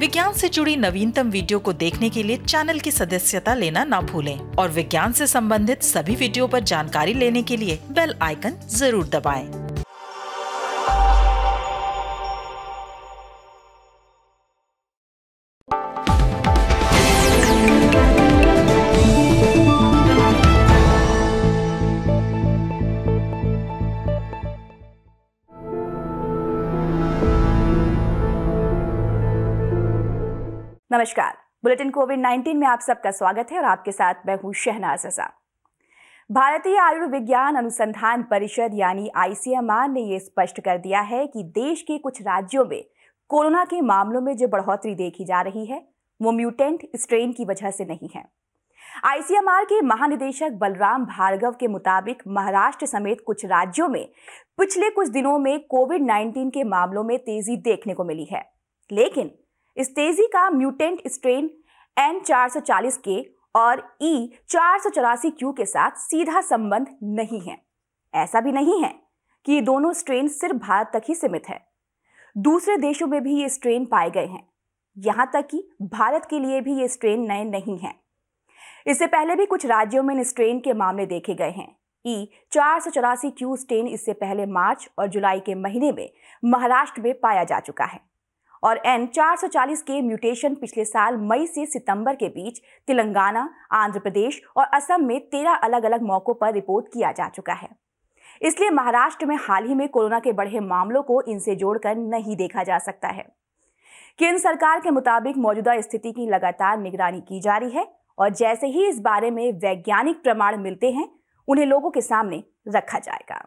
विज्ञान से जुड़ी नवीनतम वीडियो को देखने के लिए चैनल की सदस्यता लेना ना भूलें और विज्ञान से संबंधित सभी वीडियो पर जानकारी लेने के लिए बेल आइकन जरूर दबाएं। नमस्कार बुलेटिन कोविड 19 में आप सबका स्वागत है और आपके साथ मैं हूं शहनाज रजा भारतीय आयुर्विज्ञान अनुसंधान परिषद यानी आईसीएमआर ने यह स्पष्ट कर दिया है कि देश के कुछ राज्यों में कोरोना के मामलों में जो बढ़ोतरी देखी जा रही है वो म्यूटेंट स्ट्रेन की वजह से नहीं है आईसीएमआर के महानिदेशक बलराम भार्गव के मुताबिक महाराष्ट्र समेत कुछ राज्यों में पिछले कुछ दिनों में कोविड 19 के मामलों में तेजी देखने को मिली है लेकिन स्टेजी का म्यूटेंट स्ट्रेन एन चार सौ चालीस के और ई e चार सौ चौरासी क्यू के साथ सीधा संबंध नहीं है ऐसा भी नहीं है कि ये दोनों स्ट्रेन सिर्फ भारत तक ही सीमित है दूसरे देशों में भी ये स्ट्रेन पाए गए हैं यहां तक कि भारत के लिए भी ये स्ट्रेन नए नहीं है इससे पहले भी कुछ राज्यों में इन स्ट्रेन के मामले देखे गए हैं ई e चार सौ चौरासी क्यू स्ट्रेन इससे पहले मार्च और जुलाई के महीने में महाराष्ट्र में पाया जा चुका है और एन 440 के म्यूटेशन पिछले साल मई से सितंबर के बीच तेलंगाना आंध्र प्रदेश और असम में तेरह अलग अलग मौकों पर रिपोर्ट किया जा चुका है इसलिए महाराष्ट्र में हाल ही में कोरोना के बढ़े मामलों को इनसे जोड़कर नहीं देखा जा सकता है केंद्र सरकार के मुताबिक मौजूदा स्थिति की लगातार निगरानी की जा रही है और जैसे ही इस बारे में वैज्ञानिक प्रमाण मिलते हैं उन्हें लोगों के सामने रखा जाएगा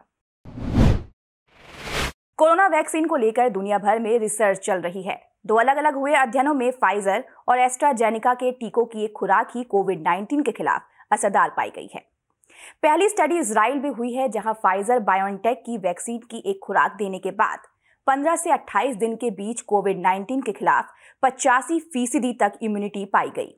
कोरोना वैक्सीन को लेकर दुनिया भर में रिसर्च चल रही है दो अलग अलग हुए अध्ययनों में फाइजर और एस्ट्राजेनिका के टीकों की एक खुराक ही कोविड 19 के खिलाफ असरदार पाई गई है पहली स्टडी इसराइल में हुई है जहां फाइजर बायोनटेक की वैक्सीन की एक खुराक देने के बाद 15 से 28 दिन के बीच कोविड 19 के खिलाफ पचासी फीसदी तक इम्यूनिटी पाई गई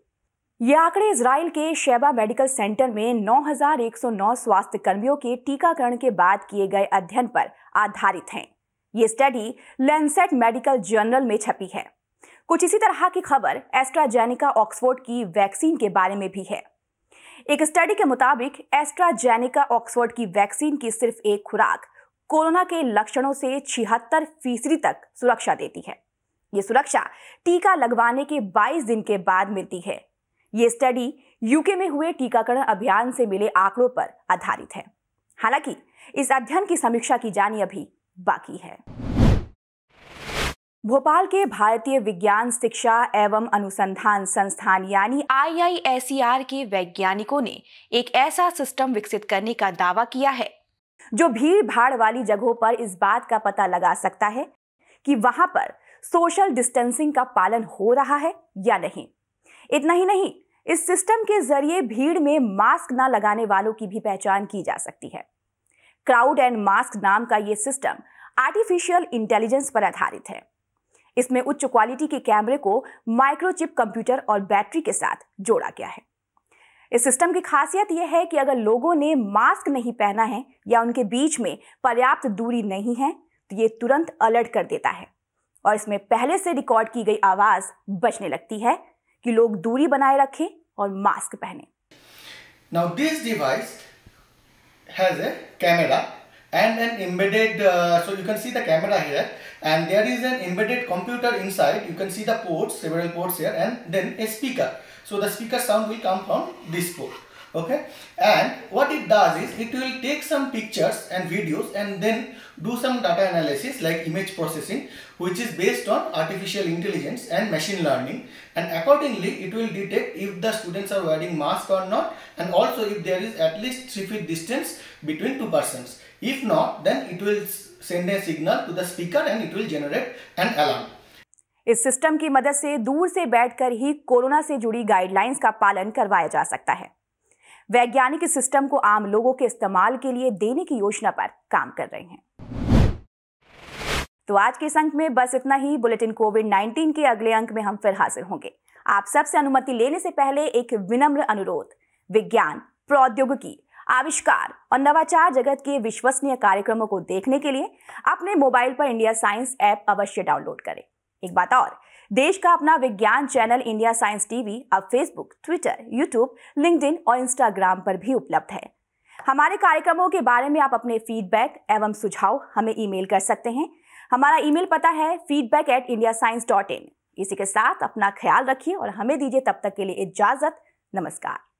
ये आंकड़े इसराइल के शेबा मेडिकल सेंटर में 9,109 स्वास्थ्य कर्मियों के टीकाकरण के बाद किए गए अध्ययन पर आधारित हैं ये स्टडी लेंसेट मेडिकल जर्नल में छपी है कुछ इसी तरह की खबर एस्ट्राजेनिका ऑक्सफोर्ड की वैक्सीन के बारे में भी है एक स्टडी के मुताबिक एस्ट्राजेनिका ऑक्सफोर्ड की वैक्सीन की सिर्फ एक खुराक कोरोना के लक्षणों से छिहत्तर फीसदी तक सुरक्षा देती है ये सुरक्षा टीका लगवाने के 22 दिन के बाद मिलती है ये स्टडी यूके में हुए टीकाकरण अभियान से मिले आंकड़ों पर आधारित है हालांकि इस अध्ययन की समीक्षा की जानी अभी बाकी है भोपाल के भारतीय विज्ञान शिक्षा एवं अनुसंधान संस्थान यानी आईआईएसईआर के वैज्ञानिकों ने एक ऐसा सिस्टम विकसित करने का दावा किया है जो भीड़ भाड़ वाली जगहों पर इस बात का पता लगा सकता है कि वहां पर सोशल डिस्टेंसिंग का पालन हो रहा है या नहीं इतना ही नहीं इस सिस्टम के जरिए भीड़ में मास्क न लगाने वालों की भी पहचान की जा सकती है क्राउड एंड मास्क नाम का ये सिस्टम आर्टिफिशियल इंटेलिजेंस पर आधारित है इसमें उच्च क्वालिटी के कैमरे को माइक्रोचिप कंप्यूटर और बैटरी के साथ जोड़ा गया है इस सिस्टम की खासियत यह है कि अगर लोगों ने मास्क नहीं पहना है या उनके बीच में पर्याप्त दूरी नहीं है तो ये तुरंत अलर्ट कर देता है और इसमें पहले से रिकॉर्ड की गई आवाज बचने लगती है कि लोग दूरी बनाए रखें और मास्क पहने now this device has a camera and an embedded uh, so you can see the camera here and there is an embedded computer inside you can see the ports several ports here and then a speaker so the speaker sound will come from this port okay and what it does is it will take some pictures and videos and then do some data analysis like image processing which is based on artificial intelligence and machine learning and accordingly it will detect if the students are wearing mask or not and also if there is at least 3 feet distance between two persons if not then it will send a signal to the speaker and it will generate an alarm इस system की मदद से दूर से बैठकर ही corona से जुड़ी guidelines का पालन करवाया जा सकता है वैज्ञानिक सिस्टम को आम लोगों के इस्तेमाल के लिए देने की योजना पर काम कर रहे हैं तो आज के अंक में बस इतना ही बुलेटिन कोविड 19 के अगले अंक में हम फिर हाजिर होंगे आप सबसे अनुमति लेने से पहले एक विनम्र अनुरोध विज्ञान प्रौद्योगिकी आविष्कार और नवाचार जगत के विश्वसनीय कार्यक्रमों को देखने के लिए अपने मोबाइल पर इंडिया साइंस ऐप अवश्य डाउनलोड करें एक बात और देश का अपना विज्ञान चैनल इंडिया साइंस टीवी अब फेसबुक ट्विटर यूट्यूब लिंक्डइन और इंस्टाग्राम पर भी उपलब्ध है हमारे कार्यक्रमों के बारे में आप अपने फीडबैक एवं सुझाव हमें ईमेल कर सकते हैं हमारा ईमेल पता है feedback at India science dot in इसी के साथ अपना ख्याल रखिए और हमें दीजिए तब तक के लिए इजाजत नमस्कार